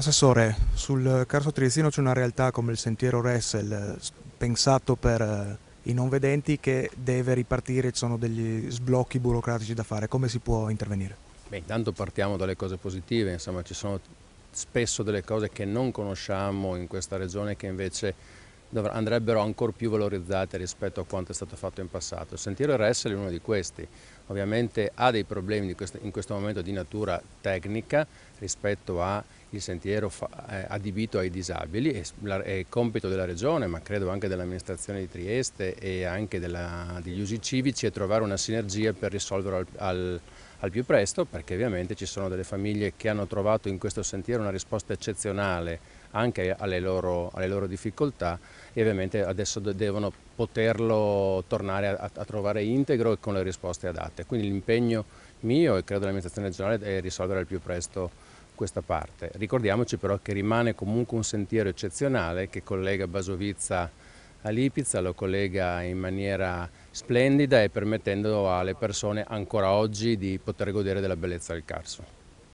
Assessore, sul Carso Triestino c'è una realtà come il Sentiero Ressel, pensato per eh, i non vedenti, che deve ripartire, ci sono degli sblocchi burocratici da fare, come si può intervenire? Beh, intanto partiamo dalle cose positive, insomma ci sono spesso delle cose che non conosciamo in questa regione che invece andrebbero ancora più valorizzate rispetto a quanto è stato fatto in passato. Il sentiero RS è uno di questi, ovviamente ha dei problemi in questo momento di natura tecnica rispetto al sentiero eh, adibito ai disabili, è compito della Regione ma credo anche dell'amministrazione di Trieste e anche della, degli usi civici è trovare una sinergia per risolverlo al, al, al più presto perché ovviamente ci sono delle famiglie che hanno trovato in questo sentiero una risposta eccezionale anche alle loro, alle loro difficoltà e ovviamente adesso devono poterlo tornare a, a trovare integro e con le risposte adatte. Quindi l'impegno mio e credo dell'amministrazione regionale è risolvere al più presto questa parte. Ricordiamoci però che rimane comunque un sentiero eccezionale che collega Basovizza a Lipizza, lo collega in maniera splendida e permettendo alle persone ancora oggi di poter godere della bellezza del Carso.